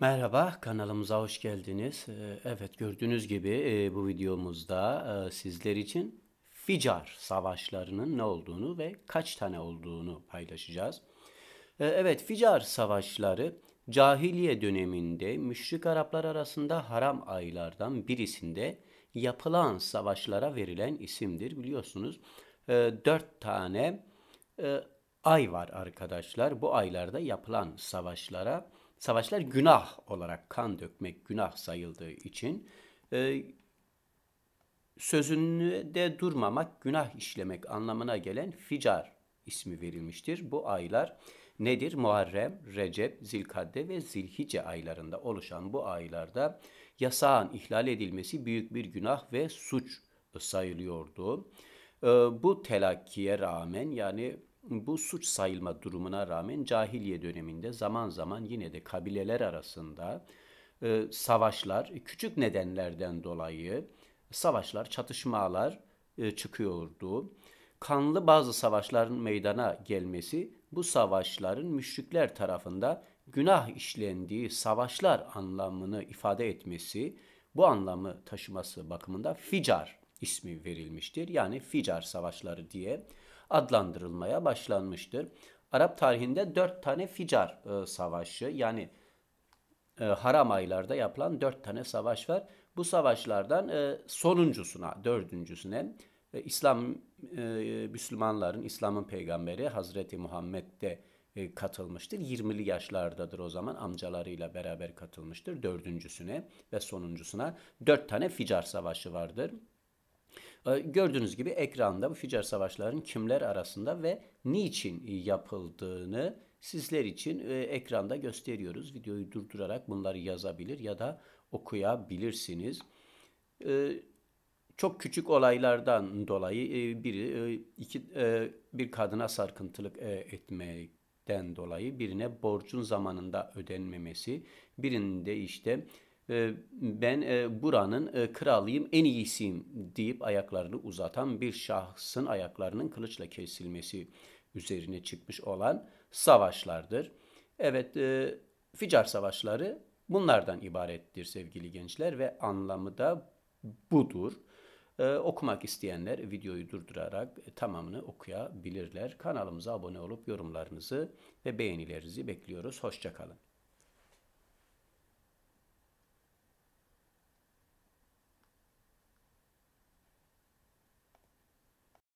Merhaba, kanalımıza hoş geldiniz. Ee, evet, gördüğünüz gibi e, bu videomuzda e, sizler için Ficar savaşlarının ne olduğunu ve kaç tane olduğunu paylaşacağız. Ee, evet, Ficar savaşları cahiliye döneminde müşrik Araplar arasında haram aylardan birisinde yapılan savaşlara verilen isimdir. Biliyorsunuz ee, dört tane e, ay var arkadaşlar. Bu aylarda yapılan savaşlara savaşlar günah olarak kan dökmek günah sayıldığı için e, sözünde durmamak günah işlemek anlamına gelen ficar ismi verilmiştir. Bu aylar nedir? Muharrem, Recep, Zilkadde ve Zilhice aylarında oluşan bu aylarda yasağın ihlal edilmesi büyük bir günah ve suç sayılıyordu. E, bu telakkiye rağmen yani bu suç sayılma durumuna rağmen cahiliye döneminde zaman zaman yine de kabileler arasında e, savaşlar küçük nedenlerden dolayı savaşlar, çatışmalar e, çıkıyordu. Kanlı bazı savaşların meydana gelmesi bu savaşların müşrikler tarafında günah işlendiği savaşlar anlamını ifade etmesi, bu anlamı taşıması bakımında Ficar ismi verilmiştir. Yani Ficar savaşları diye adlandırılmaya başlanmıştır. Arap tarihinde dört tane Ficar e, savaşı yani e, haram aylarda yapılan dört tane savaş var. Bu savaşlardan e, sonuncusuna, dördüncüsüne e, İslam e, Müslümanların, İslam'ın peygamberi Hazreti Muhammed'de e, katılmıştır. 20'li yaşlardadır o zaman amcalarıyla beraber katılmıştır. Dördüncüsüne ve sonuncusuna dört tane Ficar savaşı vardır. Ee, gördüğünüz gibi ekranda bu füccar savaşlarının kimler arasında ve niçin yapıldığını sizler için e, ekranda gösteriyoruz. Videoyu durdurarak bunları yazabilir ya da okuyabilirsiniz. Ee, çok küçük olaylardan dolayı e, biri e, iki, bir kadına sarkıntılık etmek dolayı birine borcun zamanında ödenmemesi, birinde işte ee, ben e, buranın e, kralıyım, en iyisiyim deyip ayaklarını uzatan bir şahsın ayaklarının kılıçla kesilmesi üzerine çıkmış olan savaşlardır. Evet, e, Ficar savaşları bunlardan ibarettir sevgili gençler ve anlamı da budur. Ee, okumak isteyenler videoyu durdurarak tamamını okuyabilirler. Kanalımıza abone olup yorumlarınızı ve beğenilerinizi bekliyoruz. Hoşçakalın.